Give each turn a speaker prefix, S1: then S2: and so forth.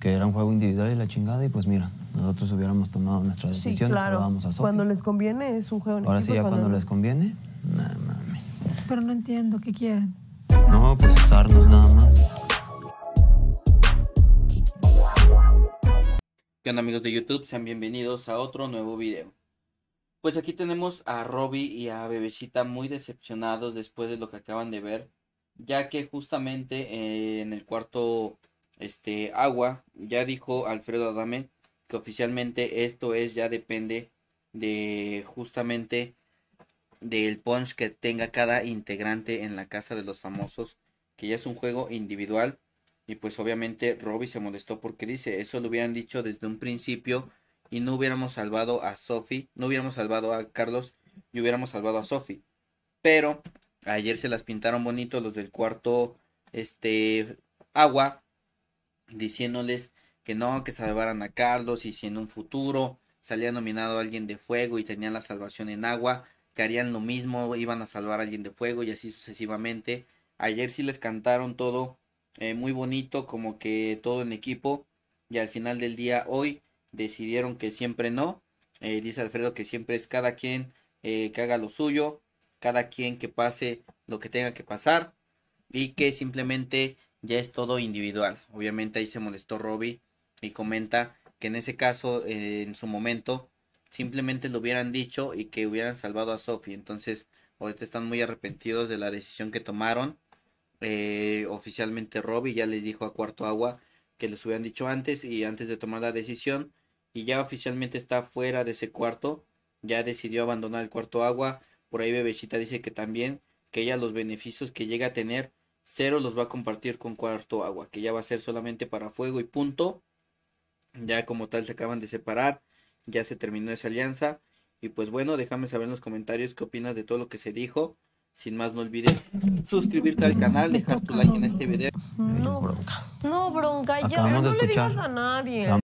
S1: que era un juego individual y la chingada, y pues mira, nosotros hubiéramos tomado nuestra decisión, lo vamos a Sophie. Cuando les conviene es un juego individual, Ahora sí, ya cuando, les conviene, mames. Pero no entiendo, ¿qué quieren? No, pues usarnos nada más. ¿Qué onda amigos de YouTube? Sean bienvenidos a otro nuevo video. Pues aquí tenemos a Robbie y a Bebecita muy decepcionados después de lo que acaban de ver, ya que justamente eh, en el cuarto este, agua, ya dijo Alfredo Adame que oficialmente esto es, ya depende de justamente del punch que tenga cada integrante en la casa de los famosos, que ya es un juego individual. Y pues obviamente Robbie se molestó porque dice, eso lo hubieran dicho desde un principio y no hubiéramos salvado a Sophie, no hubiéramos salvado a Carlos y hubiéramos salvado a Sophie. Pero ayer se las pintaron bonito los del cuarto este agua diciéndoles que no, que salvaran a Carlos y si en un futuro salía nominado alguien de fuego y tenían la salvación en agua, que harían lo mismo, iban a salvar a alguien de fuego y así sucesivamente. Ayer sí les cantaron todo eh, muy bonito, como que todo en equipo y al final del día hoy decidieron que siempre no. Eh, dice Alfredo que siempre es cada quien eh, que haga lo suyo, cada quien que pase lo que tenga que pasar y que simplemente ya es todo individual. Obviamente ahí se molestó Robbie y comenta que en ese caso, eh, en su momento, simplemente lo hubieran dicho y que hubieran salvado a Sophie. Entonces, ahorita están muy arrepentidos de la decisión que tomaron. Eh, oficialmente Robbie ya les dijo a Cuarto Agua que les hubieran dicho antes y antes de tomar la decisión. Y ya oficialmente está fuera de ese cuarto. Ya decidió abandonar el cuarto agua. Por ahí bebecita dice que también, que ella los beneficios que llega a tener Cero los va a compartir con cuarto agua, que ya va a ser solamente para fuego y punto. Ya como tal se acaban de separar, ya se terminó esa alianza. Y pues bueno, déjame saber en los comentarios qué opinas de todo lo que se dijo. Sin más, no olvides suscribirte al canal, dejar tu like en este video. No, bronca. No, bronca, ya no le digas a nadie.